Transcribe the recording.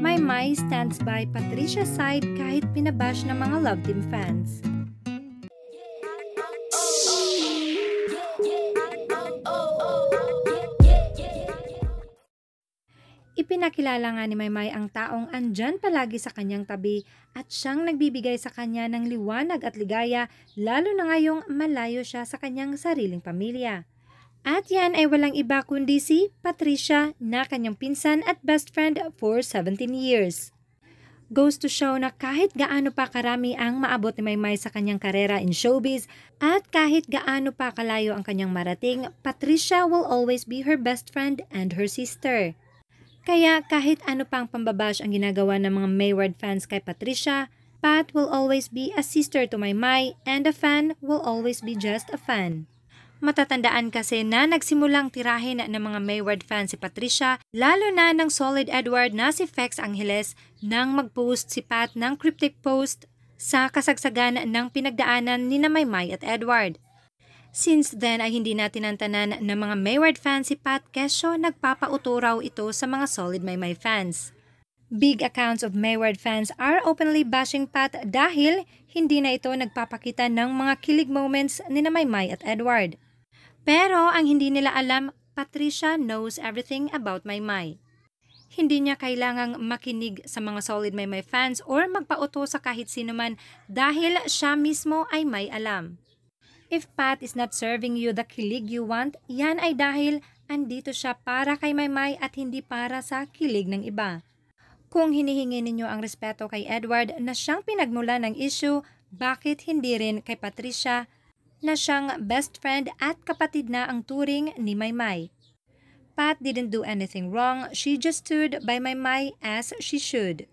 My My stands by Patricia's side kahit pinabash ng mga Love Team fans. Ipinakilala nga ni Maymay ang taong andyan palagi sa kanyang tabi at siyang nagbibigay sa kanya ng liwanag at ligaya lalo na ngayong malayo siya sa kanyang sariling pamilya. At yan ay walang iba kundi si Patricia na kanyang pinsan at best friend for 17 years. Goes to show na kahit gaano pa karami ang maabot ni Maymay sa kanyang karera in showbiz at kahit gaano pa kalayo ang kanyang marating, Patricia will always be her best friend and her sister. Kaya kahit ano pang pambabash ang ginagawa ng mga Mayward fans kay Patricia, Pat will always be a sister to Maymay and a fan will always be just a fan. Matatandaan kasi na nagsimulang tirahin ng mga Mayward fans si Patricia, lalo na ng solid Edward na si Fex Angeles nang mag-post si Pat ng cryptic post sa kasagsagan ng pinagdaanan ni na Maymay at Edward. Since then ay hindi natin antanan ng mga Mayward fans si Pat Kesho nagpapauturaw ito sa mga solid Maymay fans. Big accounts of Mayward fans are openly bashing Pat dahil hindi na ito nagpapakita ng mga kilig moments ni na Maymay at Edward. Pero ang hindi nila alam, Patricia knows everything about Maymay. Hindi niya kailangang makinig sa mga Solid Maymay fans or magpauto sa kahit sino man dahil siya mismo ay may alam. If Pat is not serving you the kilig you want, yan ay dahil andito siya para kay Maymay at hindi para sa kilig ng iba. Kung hinihingi ninyo ang respeto kay Edward na siyang pinagmula ng issue, bakit hindi rin kay Patricia na siyang best friend at kapatid na ang turing ni Maymay. Pat didn't do anything wrong, she just stood by Maymay as she should.